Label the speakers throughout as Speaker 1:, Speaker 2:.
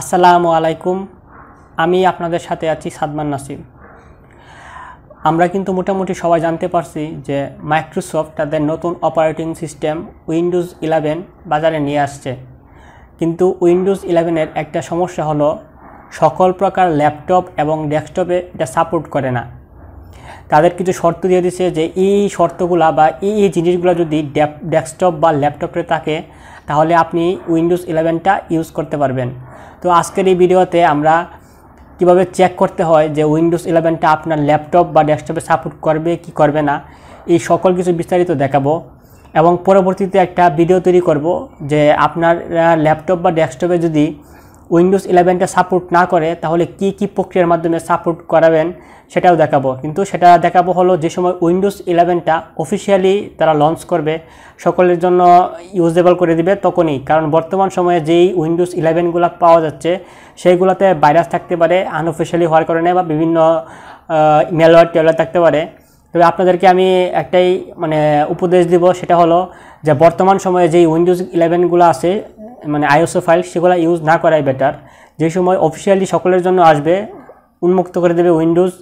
Speaker 1: আসসালামু আলাইকুম আমি আপনাদের সাথে আছি সাদমান নাসিম আমরা কিন্তু মোটামুটি সবাই জানতে পারছি যে মাইক্রোসফট তাদের নতুন অপারেটিং সিস্টেম উইন্ডোজ ইলেভেন বাজারে নিয়ে আসছে কিন্তু উইন্ডোজ ইলেভেনের একটা সমস্যা হলো সকল প্রকার ল্যাপটপ এবং ডেস্কটপে এটা সাপোর্ট করে না তাদের কিছু শর্ত দিয়ে দিছে যে এই শর্তগুলা বা এই এই জিনিসগুলো যদি ডেস্কটপ বা ল্যাপটপে থাকে তাহলে আপনি উইন্ডোজ ইলেভেনটা ইউজ করতে পারবেন তো আজকের এই ভিডিওতে আমরা কিভাবে চেক করতে হয় যে উইন্ডোজ ইলেভেনটা আপনার ল্যাপটপ বা ডেস্কটপে সাপোর্ট করবে কি করবে না এই সকল কিছু বিস্তারিত দেখাবো এবং পরবর্তীতে একটা ভিডিও তৈরি করব যে আপনার ল্যাপটপ বা ডেস্কটপে যদি উইন্ডোজ ইলেভেনটা সাপোর্ট না করে তাহলে কি কি প্রক্রিয়ার মাধ্যমে সাপোর্ট করাবেন সেটাও দেখাবো কিন্তু সেটা দেখাবো হলো যে সময় উইন্ডোজ ইলেভেনটা অফিসিয়ালি তারা লঞ্চ করবে সকলের জন্য ইউজেবল করে দিবে তখনই কারণ বর্তমান সময়ে যেই উইন্ডোজ ইলেভেনগুলো পাওয়া যাচ্ছে সেইগুলোতে ভাইরাস থাকতে পারে আনঅফিসিয়ালি হওয়ার কারণে বা বিভিন্ন মেলওয়ার টেলওয়ার থাকতে পারে তবে আপনাদেরকে আমি একটাই মানে উপদেশ দিব সেটা হলো যে বর্তমান সময়ে যেই উইন্ডোজ ইলেভেনগুলো আছে মানে আইওসো ফাইল সেগুলো ইউজ না করাই বেটার যে সময় অফিসিয়ালি সকলের জন্য আসবে উন্মুক্ত করে দেবে উইন্ডোজ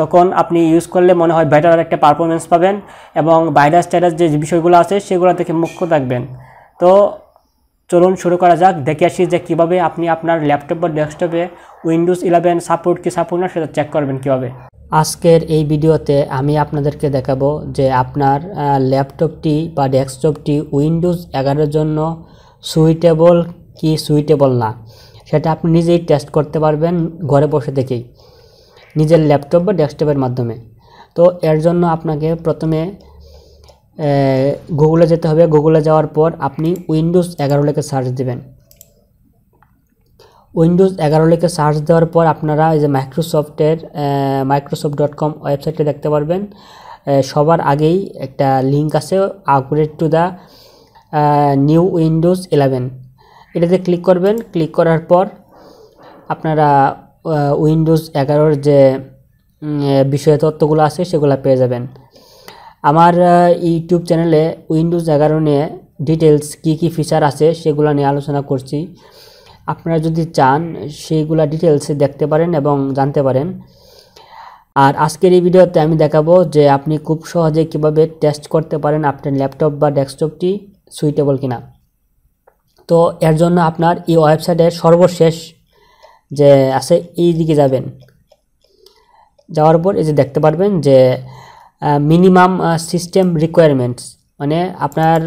Speaker 1: তখন আপনি ইউজ করলে মনে হয় বেটার একটা পারফরমেন্স পাবেন এবং ভাইরাস টাইরাস যে বিষয়গুলো আছে সেগুলো থেকে মুক্ত থাকবেন তো চলুন শুরু করা যাক দেখে আসি যে কীভাবে আপনি আপনার ল্যাপটপ বা ডেস্কটপে উইন্ডোজ ইলেভেন সাপোর্ট কি সাপোর্ট না সেটা চেক করবেন কীভাবে আজকের এই ভিডিওতে আমি আপনাদেরকে দেখাবো যে আপনার ল্যাপটপটি বা ডেস্কটপটি উইন্ডোজ এগারোর জন্য সুইটেবল কি সুইটেবল না সেটা আপনি নিজেই টেস্ট করতে পারবেন ঘরে বসে থেকেই নিজের ল্যাপটপ বা ডেস্কটপের মাধ্যমে তো এর জন্য আপনাকে প্রথমে গুগলে যেতে হবে গুগলে যাওয়ার পর আপনি উইন্ডোজ এগারো লেখে সার্চ দেবেন উইন্ডোজ এগারো লেখে সার্চ দেওয়ার পর আপনারা এই যে মাইক্রোসফটের মাইক্রোসফট ডট কম ওয়েবসাইটে দেখতে পারবেন সবার আগেই একটা লিঙ্ক আছে upgrade to the new Windows eleven এটাতে ক্লিক করবেন ক্লিক করার পর আপনারা উইন্ডোজ এগারোর যে বিষয় তত্ত্বগুলো আছে সেগুলো পেয়ে যাবেন আমার ইউটিউব চ্যানেলে উইন্ডোজ এগারো নিয়ে ডিটেলস কি কি ফিচার আছে সেগুলো নিয়ে আলোচনা করছি আপনারা যদি চান সেইগুলো ডিটেলসে দেখতে পারেন এবং জানতে পারেন আর আজকের এই ভিডিওতে আমি দেখাবো যে আপনি খুব সহজে কিভাবে টেস্ট করতে পারেন আপনার ল্যাপটপ বা ডেস্কটপটি সুইটেবল কিনা তো এর জন্য আপনার এই ওয়েবসাইটের সর্বশেষ যে আছে এই দিকে যাবেন যাওয়ার পর এই যে দেখতে পারবেন যে মিনিমাম সিস্টেম রিকোয়ারমেন্টস মানে আপনার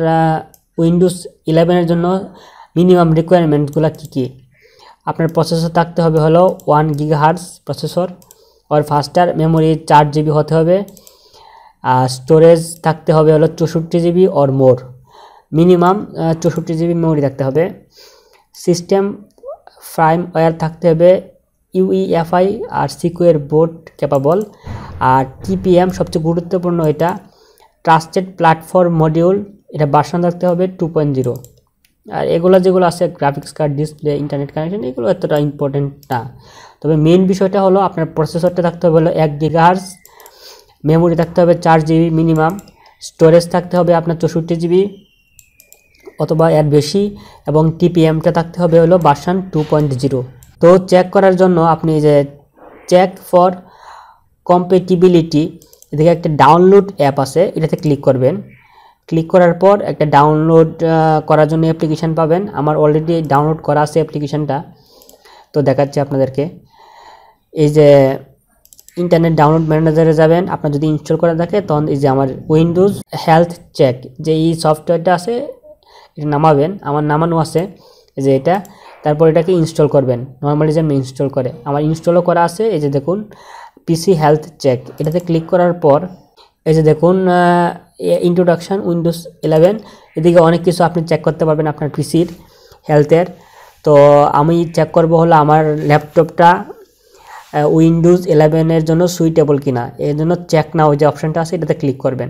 Speaker 1: উইন্ডোজ ইলেভেনের জন্য মিনিমাম রিকোয়ারমেন্টসগুলো কী কী আপনার প্রসেসর থাকতে হবে হলো one gigahertz processor or faster memory চার জিবি হতে হবে আর স্টোরেজ থাকতে হবে হলো চৌষট্টি জিবি ওর মোর মিনিমাম চৌষট্টি জিবি মেমোরি থাকতে হবে সিস্টেম ফ্রাইম ওয়্যার থাকতে হবে ইউইএফআই e আর সিকুয়ের বোর্ড ক্যাপাবল আর টিপিএম সবচেয়ে গুরুত্বপূর্ণ এটা ট্রাস্টেড প্ল্যাটফর্ম মডিউল এটা বাসন থাকতে হবে টু পয়েন্ট জিরো আর এগুলো যেগুলো আছে graphics card display internet connection এগুলো এতটা ইম্পর্টেন্ট না তবে মেন বিষয়টা হলো আপনার প্রসেসরটা থাকতে হবে হলো এক গিগাহার্স মেমোরি থাকতে হবে চার জিবি মিনিমাম স্টোরেজ থাকতে হবে আপনার চৌষট্টি জিবি অথবা এর বেশি এবং টিপিএমটা থাকতে হবে হলো বাসান টু পয়েন্ট জিরো তো চেক করার জন্য আপনি যে চেক ফর কম্পেটিবিলিটি এদিকে একটা ডাউনলোড অ্যাপ আছে এটাতে ক্লিক করবেন ক্লিক করার পর একটা ডাউনলোড করার জন্য অ্যাপ্লিকেশান পাবেন আমার অলরেডি ডাউনলোড করা আছে অ্যাপ্লিকেশানটা তো দেখাচ্ছি আপনাদেরকে এই যে ইন্টারনেট ডাউনলোড ম্যানেজারে যাবেন আপনার যদি ইনস্টল করা থাকে তখন এই যে আমার উইন্ডোজ হেলথ চেক যে এই সফটওয়্যারটা আছে এটা নামাবেন আমার নামানো আছে যে এটা তারপর এটাকে ইনস্টল করবেন নর্মালি যেমন ইনস্টল করে আমার ইনস্টলও করা আছে এই যে দেখুন পিসি হেলথ চেক এটাতে ক্লিক করার পর এই যে দেখুন ইন্ট্রোডাকশান উইন্ডোজ ইলেভেন এদিকে অনেক কিছু আপনি চেক করতে পারবেন আপনার পিসির হেলথের তো আমি চেক করব হলো আমার ল্যাপটপটা উইন্ডোজ ইলেভেনের জন্য সুইটেবল কিনা এর জন্য চেক নাও যে অপশানটা আছে এটাতে ক্লিক করবেন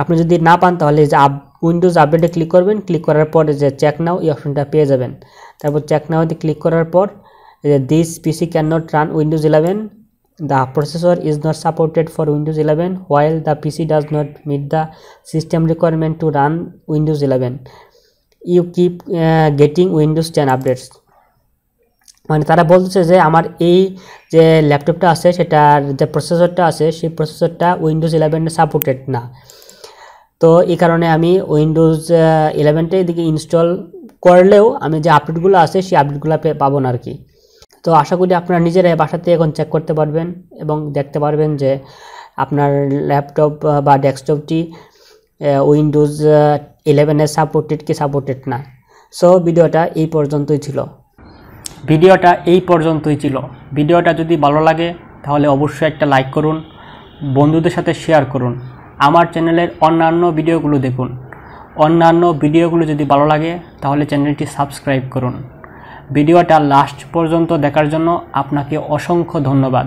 Speaker 1: আপনি যদি না পান তাহলে যে আপ উইন্ডোজ আপডেটে ক্লিক করবেন ক্লিক করার পর যে চেক নাও এই অপশনটা পেয়ে যাবেন তারপর চেক দিয়ে ক্লিক করার পর this PC can not run Windows eleven the processor is not supported for Windows eleven while the PC does not meet the system requirement to run Windows eleven you keep getting Windows ten updates মানে তারা বলতেছে যে আমার এই যে ল্যাপটপটা আছে সেটার যে প্রসেসরটা আছে সেই প্রসেসরটা উইন্ডোজ ইলেভেনে সাপোর্টেড না তো এই কারণে আমি উইন্ডোজ ইলেভেনটা এদিকে ইনস্টল করলেও আমি যে আপডেটগুলো আছে সেই আপডেটগুলো পাবো না আর কি তো আশা করি আপনারা নিজেরাই বাসাতে এখন চেক করতে পারবেন এবং দেখতে পারবেন যে আপনার ল্যাপটপ বা ডেস্কটপটি উইন্ডোজ ইলেভেনের সাপোর্টেড কি সাপোর্টেড না সো ভিডিওটা এই পর্যন্তই ছিল ভিডিওটা এই পর্যন্তই ছিল ভিডিওটা যদি ভালো লাগে তাহলে অবশ্যই একটা লাইক করুন বন্ধুদের সাথে শেয়ার করুন আমার চ্যানেলের অন্যান্য ভিডিওগুলো দেখুন অন্যান্য ভিডিওগুলো যদি ভালো লাগে তাহলে চ্যানেলটি সাবস্ক্রাইব করুন ভিডিওটা লাস্ট পর্যন্ত দেখার জন্য আপনাকে অসংখ্য ধন্যবাদ